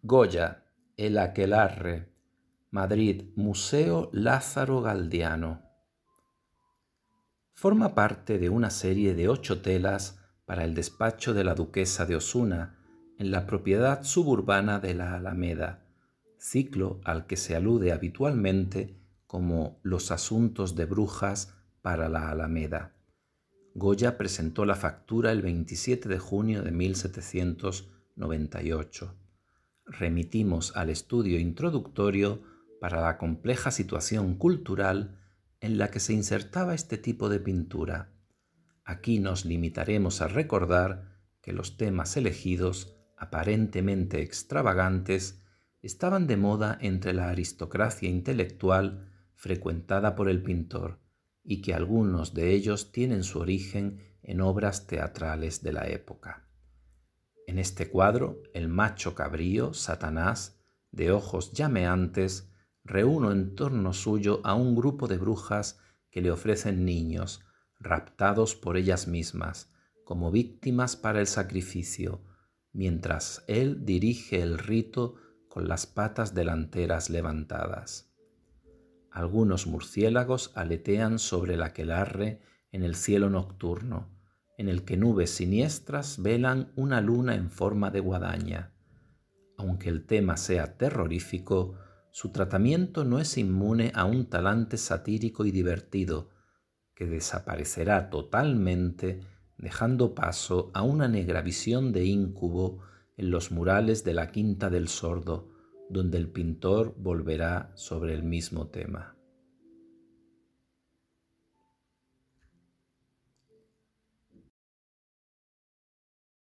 Goya, El Aquelarre, Madrid, Museo Lázaro Galdiano. Forma parte de una serie de ocho telas para el despacho de la duquesa de Osuna en la propiedad suburbana de la Alameda, ciclo al que se alude habitualmente como los asuntos de brujas para la Alameda. Goya presentó la factura el 27 de junio de 1798 remitimos al estudio introductorio para la compleja situación cultural en la que se insertaba este tipo de pintura. Aquí nos limitaremos a recordar que los temas elegidos, aparentemente extravagantes, estaban de moda entre la aristocracia intelectual frecuentada por el pintor, y que algunos de ellos tienen su origen en obras teatrales de la época. En este cuadro, el macho cabrío, Satanás, de ojos llameantes, reúno en torno suyo a un grupo de brujas que le ofrecen niños, raptados por ellas mismas, como víctimas para el sacrificio, mientras él dirige el rito con las patas delanteras levantadas. Algunos murciélagos aletean sobre la aquelarre en el cielo nocturno, en el que nubes siniestras velan una luna en forma de guadaña. Aunque el tema sea terrorífico, su tratamiento no es inmune a un talante satírico y divertido, que desaparecerá totalmente dejando paso a una negra visión de íncubo en los murales de la Quinta del Sordo, donde el pintor volverá sobre el mismo tema.